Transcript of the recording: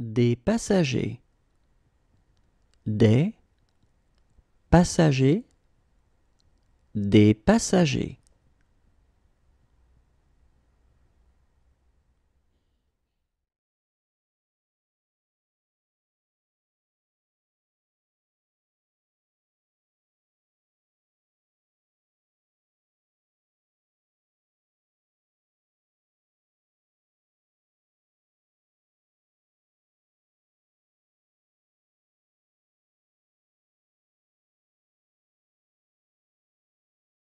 des passagers des passagers des passagers